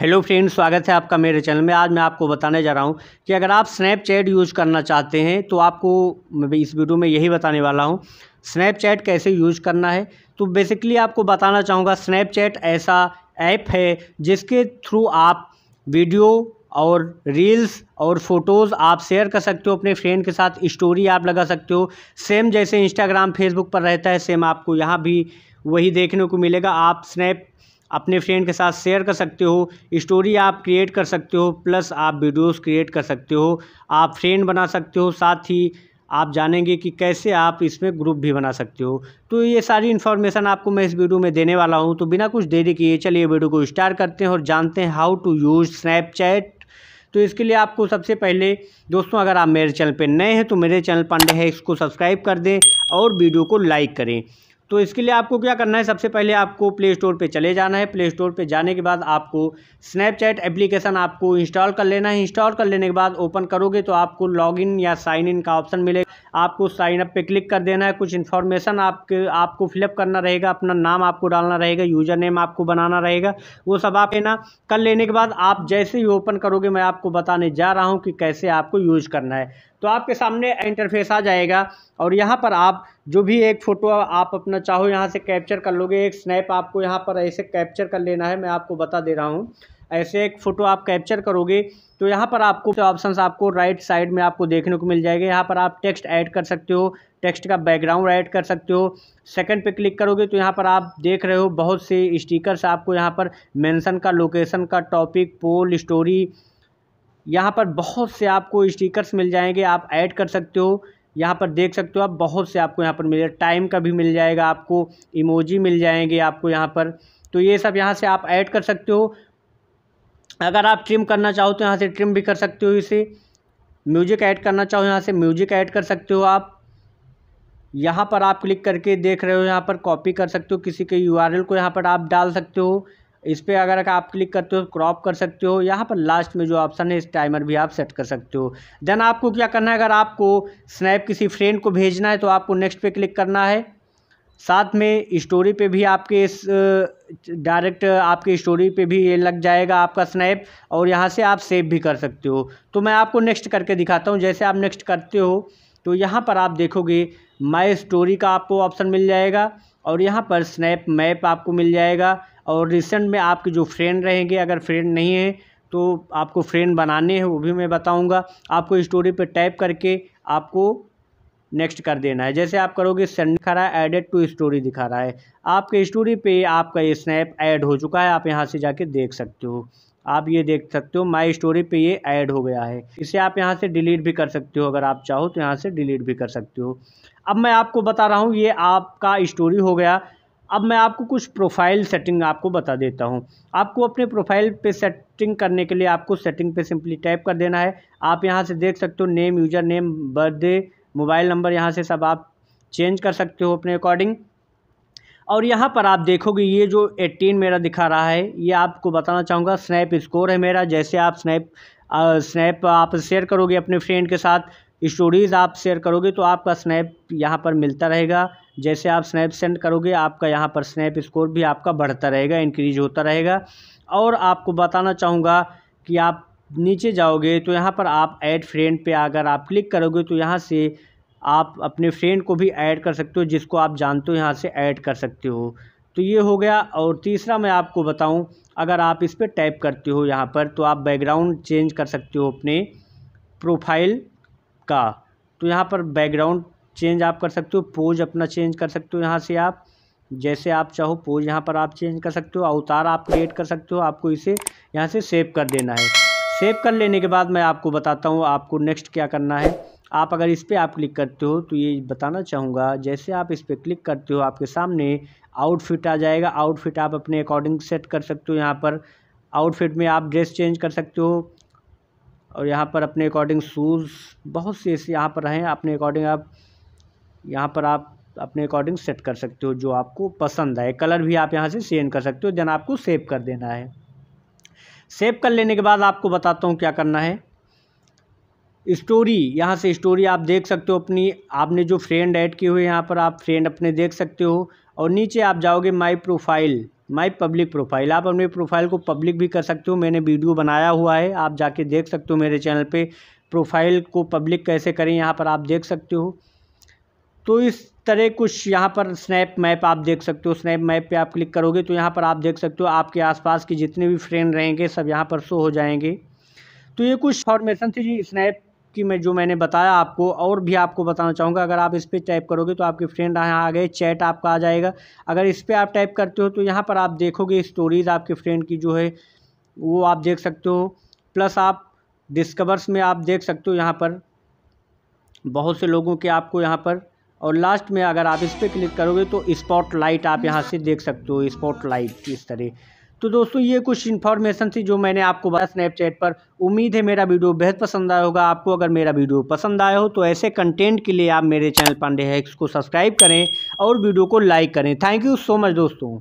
hello friend स्वागत है आपका मेरे चैनल में आज मैं आपको बताने जा रहा हूं कि अगर आप स्नैपचैट यूज़ करना चाहते हैं तो आपको मैं इस वीडियो में यही बताने वाला हूं स्नैपचैट कैसे यूज करना है तो बेसिकली आपको बताना चाहूँगा स्नैपचैट ऐसा ऐप है जिसके थ्रू आप वीडियो और रील्स और फ़ोटोज़ आप शेयर कर सकते हो अपने फ्रेंड के साथ स्टोरी आप लगा सकते हो सेम जैसे इंस्टाग्राम फेसबुक पर रहता है सेम आपको यहाँ भी वही देखने को मिलेगा आप स्नैप अपने फ्रेंड के साथ शेयर कर सकते हो स्टोरी आप क्रिएट कर सकते हो प्लस आप वीडियोस क्रिएट कर सकते हो आप फ्रेंड बना सकते हो साथ ही आप जानेंगे कि कैसे आप इसमें ग्रुप भी बना सकते हो तो ये सारी इन्फॉर्मेशन आपको मैं इस वीडियो में देने वाला हूँ तो बिना कुछ देरी किए चलिए वीडियो को स्टार्ट करते हैं और जानते हैं हाउ टू यूज़ स्नैपचैट तो इसके लिए आपको सबसे पहले दोस्तों अगर आप मेरे चैनल पर नए हैं तो मेरे चैनल पांडे है इसको सब्सक्राइब कर दें और वीडियो को लाइक करें तो इसके लिए आपको क्या करना है सबसे पहले आपको प्ले स्टोर पर चले जाना है प्ले स्टोर पर जाने के बाद आपको स्नैपचैट एप्लीकेशन आपको इंस्टॉल कर लेना है इंस्टॉल कर लेने के बाद ओपन करोगे तो आपको लॉगिन या साइन इन का ऑप्शन मिलेगा आपको साइन अप पे क्लिक कर देना है कुछ इन्फॉर्मेशन आपके आपको फिलअप करना रहेगा अपना नाम आपको डालना रहेगा यूजर नेम आपको बनाना रहेगा वो सब आप लेना कर लेने के बाद आप जैसे ही ओपन करोगे मैं आपको बताने जा रहा हूँ कि कैसे आपको यूज करना है तो आपके सामने इंटरफेस आ जाएगा और यहाँ पर आप जो भी एक फ़ोटो आप अपना चाहो यहाँ से कैप्चर कर लोगे एक स्नैप आपको यहाँ पर ऐसे कैप्चर कर लेना है मैं आपको बता दे रहा हूँ ऐसे एक फ़ोटो आप कैप्चर करोगे तो यहाँ पर आपको ऑप्शन आपको राइट साइड में आपको देखने को मिल जाएगा यहाँ पर आप टेक्स्ट ऐड कर सकते हो टेक्स्ट का बैकग्राउंड ऐड कर सकते हो सेकंड पे क्लिक करोगे तो यहाँ पर आप देख रहे हो बहुत से स्टिकर्स आपको यहाँ पर मेंशन का लोकेशन का टॉपिक पोल स्टोरी यहाँ पर बहुत से आपको स्टिकर्स मिल जाएंगे आप ऐड कर सकते हो यहाँ पर देख सकते हो आप बहुत से आपको यहाँ पर मिले टाइम का भी मिल जाएगा आपको इमोजी मिल जाएंगे आपको यहाँ पर तो ये सब यहाँ से आप ऐड कर सकते हो अगर आप ट्रिम करना चाहो तो यहाँ से ट्रिम भी कर सकते हो इसे म्यूजिक ऐड करना चाहो यहाँ से म्यूजिक ऐड कर सकते हो आप यहाँ पर आप क्लिक करके देख रहे हो यहाँ पर कॉपी कर सकते हो किसी के यूआरएल को यहाँ पर आप डाल सकते हो इस पर अगर आप क्लिक करते हो क्रॉप कर सकते हो यहाँ पर लास्ट में जो ऑप्शन है इस टाइमर भी आप सेट कर सकते हो देन आपको क्या करना है अगर आपको स्नैप किसी फ्रेंड को भेजना है तो आपको नेक्स्ट पे क्लिक करना है साथ में स्टोरी पे भी आपके इस डायरेक्ट आपके स्टोरी पे भी ये लग जाएगा आपका स्नैप और यहाँ से आप सेव भी कर सकते हो तो मैं आपको नेक्स्ट करके दिखाता हूँ जैसे आप नेक्स्ट करते हो तो यहाँ पर आप देखोगे माई स्टोरी का आपको ऑप्शन मिल जाएगा और यहाँ पर स्नैप मैप आपको मिल जाएगा और रिसेंट में आपके जो फ्रेंड रहेंगे अगर फ्रेंड नहीं है तो आपको फ्रेंड बनाने हैं वो भी मैं बताऊंगा आपको स्टोरी पे टाइप करके आपको नेक्स्ट कर देना है जैसे आप करोगे सेंड दिखा रहा है एडेड टू स्टोरी दिखा रहा है आपके स्टोरी पे आपका ये स्नैप ऐड हो चुका है आप यहाँ से जाके देख सकते हो आप ये देख सकते हो माई स्टोरी पे ये ऐड हो गया है इसे आप यहाँ से डिलीट भी कर सकते हो अगर आप चाहो तो यहाँ से डिलीट भी कर सकते हो अब मैं आपको बता रहा हूँ ये आपका स्टोरी हो गया अब मैं आपको कुछ प्रोफाइल सेटिंग आपको बता देता हूँ आपको अपने प्रोफाइल पे सेटिंग करने के लिए आपको सेटिंग पे सिंपली टैप कर देना है आप यहाँ से देख सकते हो name user name birthday mobile number यहाँ से सब आप चेंज कर सकते हो अपने अकॉर्डिंग और यहाँ पर आप देखोगे ये जो 18 मेरा दिखा रहा है ये आपको बताना चाहूँगा स्नैप स्कोर है मेरा जैसे आप स्नैप स्नैप आप शेयर करोगे अपने फ्रेंड के साथ स्टोरीज़ आप शेयर करोगे तो आपका स्नैप यहाँ पर मिलता रहेगा जैसे आप स्नैप सेंड करोगे आपका यहाँ पर स्नैप स्कोर भी आपका बढ़ता रहेगा इंक्रीज होता रहेगा और आपको बताना चाहूँगा कि आप नीचे जाओगे तो यहाँ पर आप ऐड फ्रेंड पे अगर आप क्लिक करोगे तो यहाँ से आप अपने फ्रेंड को भी ऐड कर सकते हो जिसको आप जानते हो यहाँ से ऐड कर सकते हो तो ये हो गया और तीसरा मैं आपको बताऊँ अगर आप इस पर टाइप करते हो यहाँ पर तो आप बैकग्राउंड चेंज कर सकते हो अपने प्रोफाइल का तो यहाँ पर बैकग्राउंड चेंज आप कर सकते हो पोज अपना चेंज कर सकते हो यहाँ से आप जैसे आप चाहो पोज यहाँ पर आप चेंज कर सकते हो अवतार आप क्रिएट कर सकते हो आपको इसे यहाँ से सेव कर देना है सेव कर लेने के बाद मैं आपको बताता हूँ आपको नेक्स्ट क्या करना है आप अगर इस पर आप क्लिक करते हो तो ये बताना चाहूँगा जैसे आप इस पर क्लिक करते हो आपके सामने आउटफिट आ जाएगा आउटफिट आप अपने अकॉर्डिंग सेट कर सकते हो यहाँ पर आउटफिट में आप ड्रेस चेंज कर सकते हो और यहाँ पर अपने अकॉर्डिंग शूज़ बहुत से ऐसे यहाँ पर हैं अपने अकॉर्डिंग आप यहाँ पर आप अपने अकॉर्डिंग सेट कर सकते हो जो आपको पसंद आए कलर भी आप यहाँ से चेंज कर सकते हो देन आपको सेव कर देना है सेव कर लेने के बाद आपको बताता हूँ क्या करना है स्टोरी यहाँ से स्टोरी आप देख सकते हो अपनी आपने जो फ्रेंड ऐड किए हुए यहाँ पर आप फ्रेंड अपने देख सकते हो और नीचे आप जाओगे my profile my public profile आप अपने प्रोफाइल को पब्लिक भी कर सकते हो मैंने वीडियो बनाया हुआ है आप जाके देख सकते हो मेरे चैनल पे प्रोफाइल को पब्लिक कैसे करें यहाँ पर आप देख सकते हो तो इस तरह कुछ यहाँ पर स्नैप मैप आप देख सकते हो स्नैप मैप पे आप क्लिक करोगे तो यहाँ पर आप देख सकते हो आपके आसपास के जितने भी फ्रेंड रहेंगे सब यहाँ पर शो हो जाएंगे तो ये कुछ फॉर्मेशन थी जी स्नैप की मैं जो मैंने बताया आपको और भी आपको बताना चाहूँगा अगर आप इस पर टाइप करोगे तो आपके फ्रेंड यहाँ आ गए चैट आपका आ जाएगा अगर इस पर आप टाइप करते हो तो यहाँ पर आप देखोगे स्टोरीज़ आपके फ्रेंड की जो है वो आप देख सकते हो प्लस आप डिस्कवर्स में आप देख सकते हो यहाँ पर बहुत से लोगों के आपको यहाँ पर और लास्ट में अगर आप इस पर क्लिक करोगे तो स्पॉट लाइट आप यहाँ से देख सकते हो स्पॉट लाइट इस तरह तो दोस्तों ये कुछ इन्फॉर्मेशन थी जो मैंने आपको बताया स्नैपचैट पर उम्मीद है मेरा वीडियो बेहद पसंद आया होगा आपको अगर मेरा वीडियो पसंद आया हो तो ऐसे कंटेंट के लिए आप मेरे चैनल पांडे हैक्स को सब्सक्राइब करें और वीडियो को लाइक करें थैंक यू सो मच दोस्तों